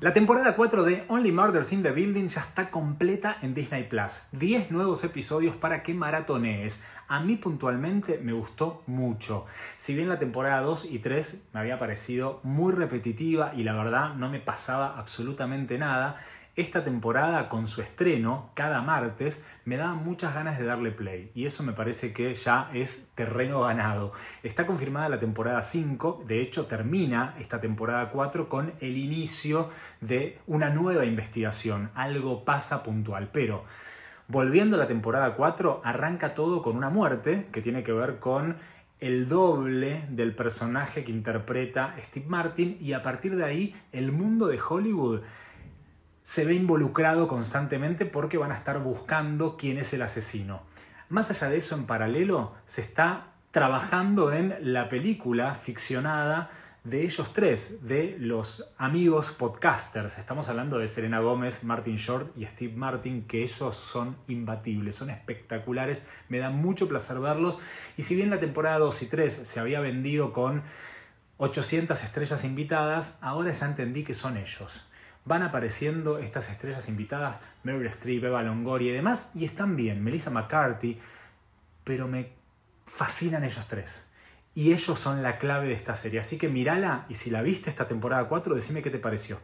La temporada 4 de Only Murders in the Building ya está completa en Disney Plus. 10 nuevos episodios para que maratonees. A mí puntualmente me gustó mucho. Si bien la temporada 2 y 3 me había parecido muy repetitiva y la verdad no me pasaba absolutamente nada, esta temporada con su estreno cada martes me da muchas ganas de darle play y eso me parece que ya es terreno ganado. Está confirmada la temporada 5, de hecho termina esta temporada 4 con el inicio de una nueva investigación, algo pasa puntual, pero... Volviendo a la temporada 4, arranca todo con una muerte que tiene que ver con el doble del personaje que interpreta Steve Martin y a partir de ahí el mundo de Hollywood se ve involucrado constantemente porque van a estar buscando quién es el asesino. Más allá de eso, en paralelo, se está trabajando en la película ficcionada de ellos tres, de los amigos podcasters. Estamos hablando de Serena Gómez, Martin Short y Steve Martin, que ellos son imbatibles, son espectaculares, me da mucho placer verlos. Y si bien la temporada 2 y 3 se había vendido con 800 estrellas invitadas, ahora ya entendí que son ellos van apareciendo estas estrellas invitadas, Meryl Streep, Eva Longoria y demás, y están bien, Melissa McCarthy, pero me fascinan ellos tres. Y ellos son la clave de esta serie. Así que mírala y si la viste esta temporada 4, decime qué te pareció.